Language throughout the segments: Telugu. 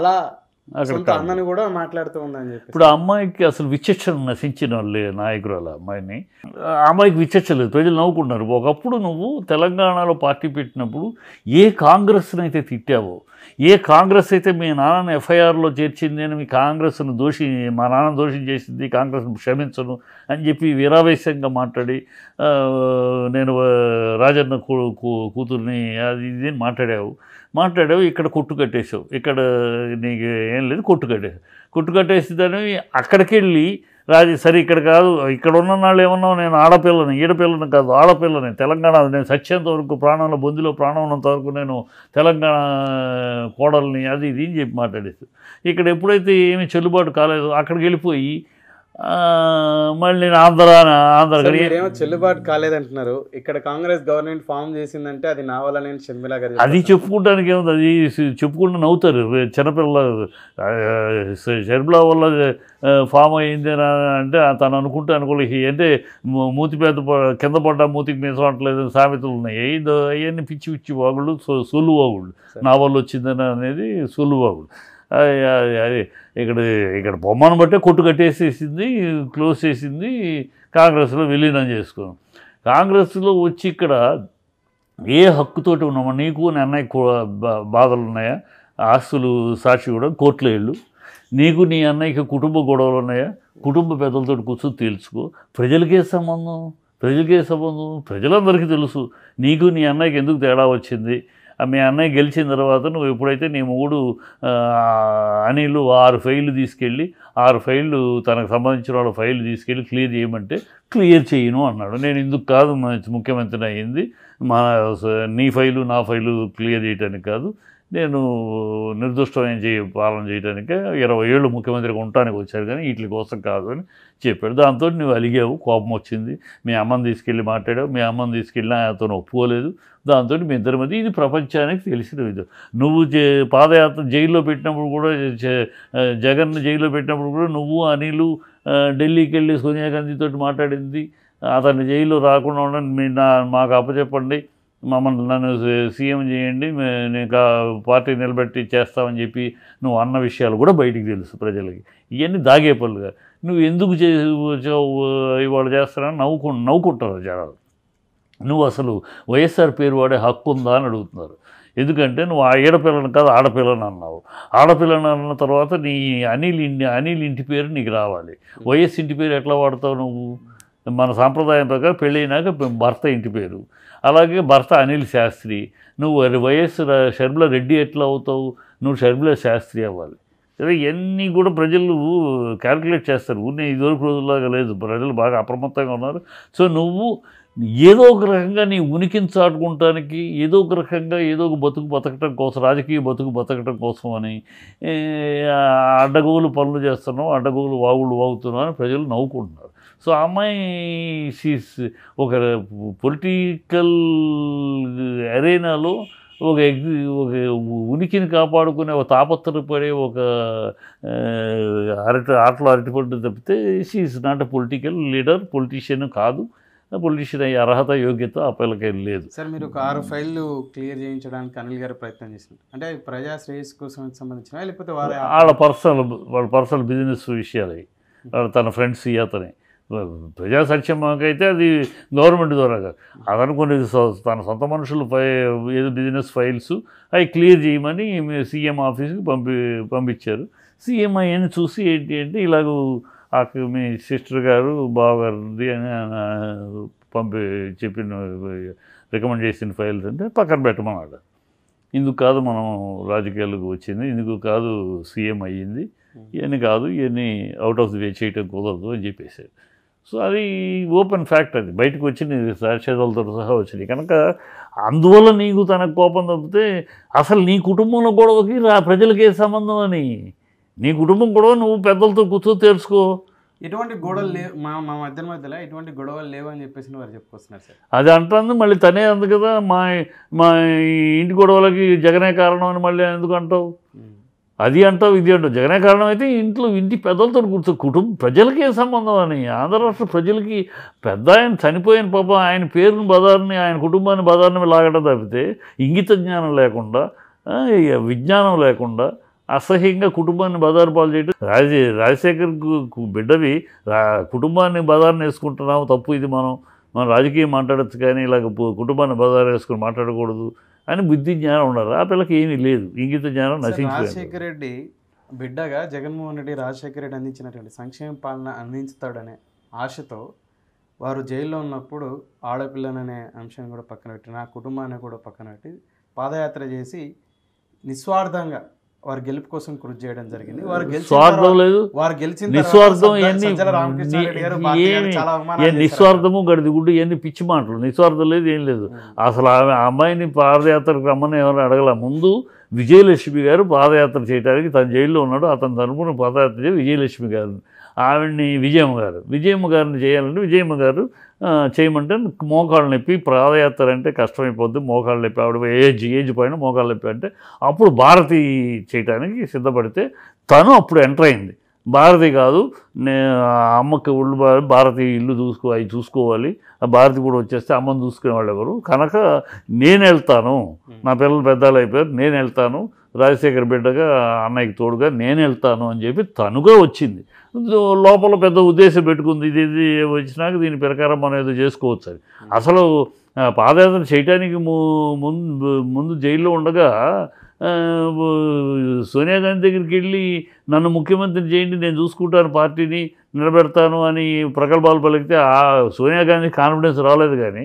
అలా సొంత అన్నని కూడా మాట్లాడుతూ ఉందని చెప్పి ఇప్పుడు అమ్మాయికి అసలు విచక్షణ నశించిన వాళ్ళే అలా అమ్మాయిని అమ్మాయికి విచక్షణ లేదు ప్రజలు నవ్వుకున్నారు ఒకప్పుడు నువ్వు తెలంగాణలో పార్టీ పెట్టినప్పుడు ఏ కాంగ్రెస్ని అయితే తిట్టావో ఏ కాంగ్రెస్ అయితే మీ నాన్నని ఎఫ్ఐఆర్లో చేర్చింది అని మీ కాంగ్రెస్ను దోషి మా నాన్న దోషం చేసింది కాంగ్రెస్ను క్షమించను అని చెప్పి వీరావేశంగా మాట్లాడి నేను రాజన్న కూతుర్ని అది ఇది మాట్లాడావు మాట్లాడావు ఇక్కడ కొట్టు కట్టేసావు ఇక్కడ నీకు ఏం లేదు కొట్టు కట్టేసావు కొట్టు కట్టేసి దాని అక్కడికి వెళ్ళి రాజు సరే ఇక్కడ కాదు ఇక్కడ ఉన్న వాళ్ళు ఏమన్నావు నేను ఆడపిల్లని ఈడపిల్లని కాదు ఆడపిల్లని తెలంగాణ నేను సత్యంత వరకు ప్రాణంలో బొందిలో ప్రాణం ఉన్నంత వరకు నేను తెలంగాణ కోడల్ని అది ఇది అని చెప్పి మాట్లాడేసి ఇక్కడ ఎప్పుడైతే ఏమి చెల్లుబాటు కాలేదు అక్కడికి వెళ్ళిపోయి మళ్ళీ నేను ఆంధ్ర ఆంధ్ర ఏమో చెల్లుబాటు కాలేదంటున్నారు ఇక్కడ కాంగ్రెస్ గవర్నమెంట్ ఫామ్ చేసిందంటే అది నా వల్ల నేను షర్మిలా గారు అది చెప్పుకుంటానికి ఏముంది అది చెప్పుకుంటూ నవ్వుతారు చిన్నపిల్ల షర్మిలా వల్ల ఫామ్ అయ్యింది అంటే తను అనుకుంటే అనుకోలే అంటే మూతి పేద కింద పడ్డ మూతికి మీసమట్లేదు సామెతలు ఉన్నాయి అవన్నీ పిచ్చి పిచ్చి వాగుళ్ళు సొల్లు వాగుళ్ళు నావల్ వచ్చిందని అనేది సొల్లు వాగుళ్ళు అది ఇక్కడ ఇక్కడ బొమ్మను బట్టే కొట్టు కట్టేసేసింది క్లోజ్ చేసింది కాంగ్రెస్లో విలీనం చేసుకున్నాం కాంగ్రెస్లో వచ్చి ఇక్కడ ఏ హక్కుతోటి ఉన్నామో నీకు అన్నయ్య బాధలు ఉన్నాయా ఆస్తులు సాక్షి కూడా కోర్టులో వెళ్ళు నీకు నీ అన్నయ్యకి కుటుంబ గొడవలు ఉన్నాయా కుటుంబ పెద్దలతో కూర్చొని తేల్చుకో ప్రజలకే సంబంధం ప్రజలకే సంబంధం ప్రజలందరికీ తెలుసు నీకు నీ అన్నయ్యకి ఎందుకు తేడా వచ్చింది మీ అన్నయ్య గెలిచిన తర్వాత నువ్వు ఎప్పుడైతే నీ మూడు అనిలు ఆరు ఫైళ్ళు తీసుకెళ్ళి ఆరు ఫైళ్ళు తనకు సంబంధించిన వాళ్ళ ఫైళ్ళు తీసుకెళ్ళి క్లియర్ చేయమంటే క్లియర్ చేయను అన్నాడు నేను ఇందుకు కాదు ముఖ్యమంత్రి అయ్యింది మా నీ ఫైలు నా ఫైలు క్లియర్ చేయడానికి కాదు నేను నిర్దిష్టమైన చేయ పాలన చేయడానికి ఇరవై ఏళ్ళు ముఖ్యమంత్రిగా ఉండటానికి వచ్చారు కానీ వీటి కోసం కాదు అని చెప్పాడు దాంతో నువ్వు అలిగావు కోపం వచ్చింది మీ అమ్మని తీసుకెళ్ళి మాట్లాడావు మీ అమ్మని తీసుకెళ్ళినా ఆయనతో ఒప్పుకోలేదు దాంతో మీ ఇద్దరి మధ్య ఇది ప్రపంచానికి తెలిసిన విధం నువ్వు పాదయాత్ర జైల్లో పెట్టినప్పుడు కూడా జగన్ జైల్లో పెట్టినప్పుడు కూడా నువ్వు అనిలు ఢిల్లీకి వెళ్ళి సోనియా గాంధీతో మాట్లాడింది అతన్ని జైల్లో రాకుండా ఉండని మీ నా మాకు అప్పచెప్పండి మమ్మల్ని నన్ను సీఎం చేయండి ఇంకా పార్టీ నిలబెట్టి చేస్తామని చెప్పి నువ్వు అన్న విషయాలు కూడా బయటికి తెలుసు ప్రజలకి ఇవన్నీ దాగే పనులుగా నువ్వు ఎందుకు చే ఇవాళ చేస్తారని నవ్వుకు నవ్వుకుంటారు జనాలు నువ్వు అసలు వైఎస్ఆర్ పేరు వాడే హక్కు ఉందా అని అడుగుతున్నారు ఎందుకంటే నువ్వు ఆ ఏడపిల్లని కాదు ఆడపిల్లని అన్నావు ఆడపిల్లని అన్న తర్వాత నీ అనిల్ ఇంటి అనిల్ ఇంటి పేరు నీకు రావాలి వైఎస్ ఇంటి పేరు ఎట్లా వాడతావు నువ్వు మన సాంప్రదాయం ప్రకారం పెళ్ళైనాక భర్త ఇంటి పేరు అలాగే భర్త అనిల్ శాస్త్రి నువ్వు వయస్సు షర్మిల రెడ్డి ఎట్లా అవుతావు నువ్వు షర్మిల శాస్త్రి అవ్వాలి సరే ఇవన్నీ కూడా ప్రజలు క్యాల్కులేట్ చేస్తారు ఊరిని ఇదివరకు రోజుల్లాగా లేదు ప్రజలు బాగా అప్రమత్తంగా ఉన్నారు సో నువ్వు ఏదో ఒక రకంగా నీ ఉనికిని చాటుకుంటానికి ఏదో ఒక రకంగా ఏదో ఒక బతుకు బతకటం కోసం రాజకీయ బతుకు బతకటం కోసం అని అడ్డగోలు పనులు చేస్తున్నావు అడ్డగోలు వాగులు వాగుతున్నావు అని ప్రజలు నవ్వుకుంటున్నారు సో ఆ అమ్మాయి షీస్ ఒక పొలిటికల్ అరేనాలో ఒక ఎగ్జి ఒక ఉనికిని కాపాడుకునే ఒక తాపత్రపడే ఒక అరటి ఆటలు అరటిపడ్డ తప్పితే she is not political leader politician కాదు పొలిటీషియన్ అయ్యే అర్హత యోగ్యత ఆ పిల్లకి లేదు సార్ మీరు ఒక ఆరు ఫైళ్ళు క్లియర్ చేయించడానికి అనిల్ గారు ప్రయత్నం చేసినారు అంటే ప్రజా శ్రేయస్ కోసం సంబంధించిన లేకపోతే వాళ్ళ పర్సనల్ వాళ్ళ పర్సనల్ బిజినెస్ విషయాలు వాళ్ళ తన ఫ్రెండ్స్ అతనే ప్రజా అది గవర్నమెంట్ ద్వారా కాదు అదనుకునేది తన సొంత మనుషులు ఏదో బిజినెస్ ఫైల్స్ అవి క్లియర్ చేయమని సీఎం ఆఫీస్కి పంపి పంపించారు సీఎం అయ్యని చూసి ఏంటి అంటే ఆ మీ సిస్టర్ గారు బావగారుది అని పంపి చెప్పిన రికమెండ్ చేసిన ఫైల్స్ అంటే పక్కన పెట్టమన్నాడు ఇందుకు కాదు మనం రాజకీయాలకు వచ్చింది ఇందుకు కాదు సీఎం అయ్యింది ఇవన్నీ కాదు ఇవన్నీ అవుట్ ఆఫ్ ది వే చేయటం కుదరదు అని చెప్పేశారు సో అది ఓపెన్ ఫ్యాక్ట్ అది బయటకు వచ్చి నీ సాక్షేదాలతో సహా వచ్చినాయి కనుక అందువల్ల నీకు తనకు కోపం తప్పితే అసలు నీ కుటుంబంలో గొడవకి రా ప్రజలకే సంబంధం అని నీ కుటుంబం గొడవ నువ్వు పెద్దలతో కూర్చో తెలుసుకో ఎటువంటి గొడవలు లేవు మా మా మధ్య మధ్యలో ఎటువంటి గొడవలు లేవు అని చెప్పేసి వారు చెప్పుకొస్తున్నారు సార్ అది అంటుంది మళ్ళీ తనే అందు కదా మా మా ఇంటి గొడవలకి జగనే కారణం అని మళ్ళీ ఎందుకు అంటావు అది అంటావు ఇది అంటావు జగనే కారణం అయితే ఇంట్లో ఇంటి పెద్దలతో కూర్చో కుటుంబ ప్రజలకే సంబంధం అని ఆంధ్ర రాష్ట్ర ప్రజలకి పెద్ద ఆయన చనిపోయిన పాపం ఆయన పేరుని బదారిని ఆయన కుటుంబాన్ని బదారిని లాగడం తప్పితే ఇంగిత జ్ఞానం లేకుండా విజ్ఞానం లేకుండా అసహ్యంగా కుటుంబాన్ని బదారు పాలు చేయడం రాజ రాజశేఖర్ బిడ్డవి కుటుంబాన్ని బదారిని వేసుకుంటున్నాము తప్పు ఇది మనం మనం రాజకీయం మాట్లాడచ్చు కానీ ఇలాగ కుటుంబాన్ని బదారు వేసుకుని మాట్లాడకూడదు అని బుద్ధి జ్ఞానం ఉండాలి ఆ పిల్లకి ఏమీ లేదు ఇంగిత జ్ఞానం నశించింది రాజశేఖర రెడ్డి బిడ్డగా జగన్మోహన్ రెడ్డి రాజశేఖర రెడ్డి అందించినటువంటి సంక్షేమ పాలన అందించుతాడనే ఆశతో వారు జైల్లో ఉన్నప్పుడు ఆడపిల్లననే అంశాన్ని కూడా పక్కన పెట్టి నా కుటుంబాన్ని కూడా పక్కన పెట్టి పాదయాత్ర చేసి నిస్వార్థంగా వారు గెలుపు కోసం కృషి చేయడం జరిగింది వారు స్వార్థం లేదు వారు గెలిచిన నిస్వార్థం ఏం నిస్వార్థము గుడ్డు ఏంది పిచ్చి మాటలు నిస్వార్థం లేదు ఏం లేదు అసలు ఆమె అమ్మాయిని పాదయాత్రకు రమ్మని ఎవరు అడగల ముందు విజయలక్ష్మి గారు పాదయాత్ర చేయడానికి తన జైల్లో ఉన్నాడు అతను తరపున పాదయాత్ర చేసి విజయలక్ష్మి గారు ఆవిడ్ని విజయమ్మ గారు విజయమ్మ గారిని చేయాలంటే విజయమ్మ గారు చేయమంటే మోకాళ్ళు నొప్పి పాదయాత్ర అంటే కష్టమైపోద్ది మోకాళ్ళు నొప్పి ఆవిడ ఏజ్ ఏజ్ పైన మోకాళ్ళు నొప్పి అంటే అప్పుడు భారతి చేయడానికి సిద్ధపడితే తను అప్పుడు ఎంటర్ అయింది భారతి కాదు నే అమ్మకి ఉళ్ళు భారతి ఇల్లు చూసుకో అవి చూసుకోవాలి ఆ భారతి కూడా వచ్చేస్తే అమ్మని చూసుకునే వాళ్ళు ఎవరు కనుక నేను వెళ్తాను నా పిల్లలు పెద్దలు అయిపోయారు నేను వెళ్తాను రాజశేఖర్ బిడ్డగా అన్నయ్యకి తోడుగా నేను వెళ్తాను అని చెప్పి తనుగా వచ్చింది లోపల పెద్ద ఉద్దేశం పెట్టుకుంది ఇది ఇది వచ్చినాక దీని ప్రకారం మనం ఏదో చేసుకోవచ్చు అని అసలు పాదయాత్ర చేయటానికి ముందు ముందు జైల్లో ఉండగా సోనియా గాంధీ దగ్గరికి వెళ్ళి నన్ను ముఖ్యమంత్రి చేయండి నేను చూసుకుంటాను పార్టీని నిలబెడతాను అని ప్రకల్పాలు పలికితే ఆ సోనియా గాంధీ కాన్ఫిడెన్స్ రాలేదు కానీ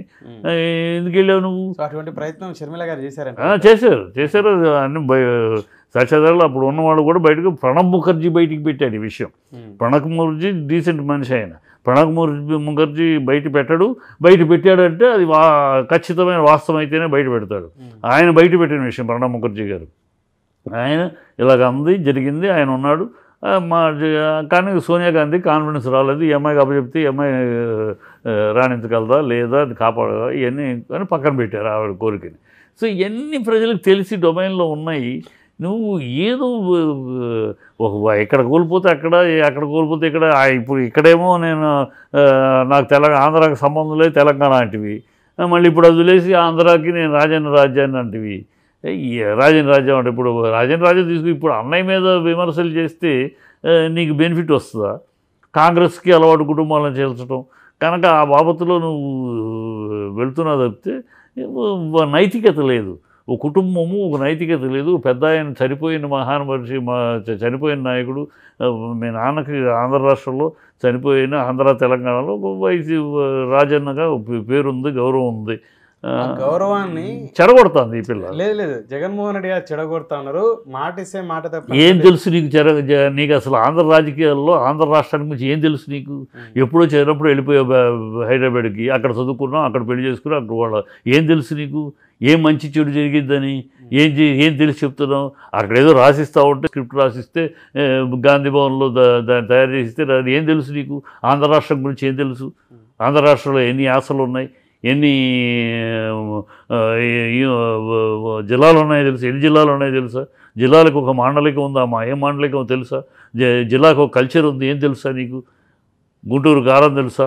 ఎందుకు వెళ్ళావు నువ్వు అటువంటి ప్రయత్నం షర్మిల గారు చేశారు చేశారు చేశారు అన్ని సాక్షాధారాలు అప్పుడు ఉన్నవాళ్ళు కూడా బయటకు ప్రణబ్ ముఖర్జీ బయటికి పెట్టాడు ఈ విషయం ప్రణబ్ ముఖర్జీ డీసెంట్ మనిషి ఆయన ప్రణబ్ ముఖర్జీ బయట పెట్టడు బయట పెట్టాడంటే అది వా ఖచ్చితమైన వాస్తవం అయితేనే బయట పెడతాడు ఆయన బయట పెట్టిన విషయం ప్రణబ్ ముఖర్జీ గారు ఆయన ఇలాగ అంది జరిగింది ఆయన ఉన్నాడు మా కానీ సోనియా గాంధీ కాన్ఫిడెన్స్ రాలేదు ఎంఐ అమ్మాయికి చెప్తే ఎంఐ రాణించగలదా లేదా కాపాడదా ఇవన్నీ అని పక్కన పెట్టారు ఆవిడ కోరికని సో ఇవన్నీ ప్రజలకు తెలిసి డొమైన్లో ఉన్నాయి నువ్వు ఏదో ఒక ఇక్కడ కోల్పోతే అక్కడ అక్కడ కోల్పోతే ఇక్కడ ఇప్పుడు ఇక్కడేమో నేను నాకు తెలంగాణ ఆంధ్రాకి సంబంధం లేదు తెలంగాణ అంటివి మళ్ళీ ఇప్పుడు అది వదిలేసి ఆంధ్రాకి నేను రాజన్న రాజ్యాన్ని అంటివి రాజన్ రాజ్యం అంటే ఇప్పుడు రాజన్ రాజ్యం తీసుకు ఇప్పుడు అన్నయ్య మీద విమర్శలు చేస్తే నీకు బెనిఫిట్ వస్తుందా కాంగ్రెస్కి అలవాటు కుటుంబాలను చేర్చడం కనుక ఆ బాబతులో నువ్వు వెళుతున్నా తప్పితే నైతికత లేదు ఓ కుటుంబము ఒక నైతికత లేదు పెద్ద ఆయన చనిపోయిన మహర్షి మా చనిపోయిన నాయకుడు మీ నాన్నకి ఆంధ్ర రాష్ట్రంలో చనిపోయిన ఆంధ్ర తెలంగాణలో వైసీ రాజన్నగా పేరుంది గౌరవం ఉంది గౌరవాన్ని చెడగొడతాను ఈ పిల్ల లేదు లేదు జగన్మోహన్ రెడ్డి గారు చెడగొడుతున్నారు మాట ఇస్తే మాట తప్ప ఏం తెలుసు నీకు చెడ నీకు అసలు ఆంధ్ర రాజకీయాల్లో ఆంధ్ర రాష్ట్రానికి గురించి ఏం తెలుసు నీకు ఎప్పుడో చేరినప్పుడు వెళ్ళిపోయావు హైదరాబాద్కి అక్కడ చదువుకున్నాం అక్కడ పెళ్లి చేసుకున్నాం అక్కడ వాళ్ళు ఏం తెలుసు నీకు ఏం మంచి చెడు జరిగిద్దని ఏం ఏం తెలిసి చెప్తున్నావు అక్కడ ఏదో రాసిస్తా ఉంటే స్క్రిప్ట్ రాసిస్తే గాంధీ భవన్లో దాన్ని తయారు చేసిస్తే ఏం తెలుసు నీకు ఆంధ్ర రాష్ట్రం గురించి ఏం తెలుసు ఆంధ్ర రాష్ట్రంలో ఎన్ని ఆశలు ఉన్నాయి ఎన్ని జిల్లాలు ఉన్నాయో తెలుసా ఎన్ని జిల్లాలు ఉన్నాయో తెలుసా జిల్లాలకు ఒక మాండలికం ఉందా మా ఏం మాండలికం తెలుసా జిల్లాకు ఒక కల్చర్ ఉంది ఏం తెలుసా నీకు గుంటూరు కారం తెలుసా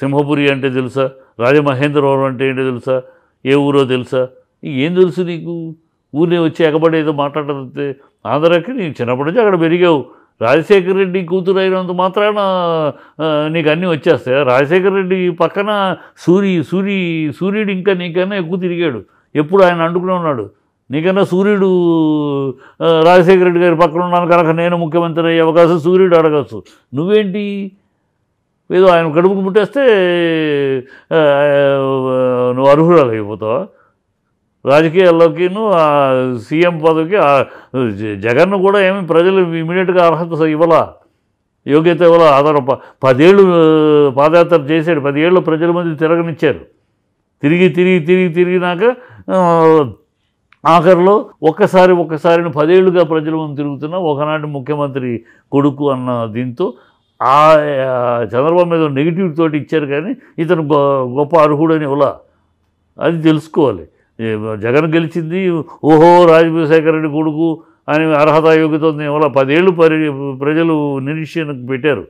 సింహపురి అంటే తెలుసా రాజమహేంద్రవరం అంటే ఏంటో తెలుసా ఏ ఊరో తెలుసా ఏం తెలుసు నీకు ఊరిని వచ్చి ఎగబడేదో మాట్లాడతే ఆంధ్రాకి నీకు చిన్నప్పటి నుంచి అక్కడ పెరిగావు రాజశేఖర రెడ్డి కూతురు అయినంత మాత్రాన నీకు అన్నీ వచ్చేస్తాయి రాజశేఖర రెడ్డి పక్కన సూరి సూరి సూర్యుడు ఇంకా నీకన్నా ఎక్కువ తిరిగాడు ఎప్పుడు ఆయన అండుకునే ఉన్నాడు నీకన్నా సూర్యుడు రాజశేఖర రెడ్డి గారి పక్కన ఉన్నాను కనుక నేను ముఖ్యమంత్రి అయ్యే అవకాశం సూర్యుడు అడగచ్చు నువ్వేంటి ఏదో ఆయన కడుపుకు ముట్టేస్తే నువ్వు అర్హురాలు అయిపోతావా రాజకీయాల్లోకిను సీఎం పదవికి జగన్ను కూడా ఏమి ప్రజలు ఇమీడియట్గా అర్హత ఇవ్వాల యోగ్యత ఇవ్వాల అతను పదేళ్ళు పాదయాత్ర చేశాడు పదేళ్ళు ప్రజల మంది తిరగనిచ్చారు తిరిగి తిరిగి తిరిగి తిరిగినాక ఆఖరిలో ఒక్కసారి ఒక్కసారిని పదేళ్లుగా ప్రజల ముందు తిరుగుతున్న ఒకనాటి ముఖ్యమంత్రి కొడుకు అన్న దీంతో ఆ చంద్రబాబు మీద నెగిటివ్ తోటి ఇచ్చారు కానీ ఇతను గొప్ప అర్హుడని ఇవ్వాల అది తెలుసుకోవాలి జగన్ గెలిచింది ఓహో రాజశేఖర రెడ్డి కొడుకు అని అర్హత యోగ్యత ఉంది ఇవాళ పదేళ్ళు పరి ప్రజలు నిరీక్షణకు పెట్టారు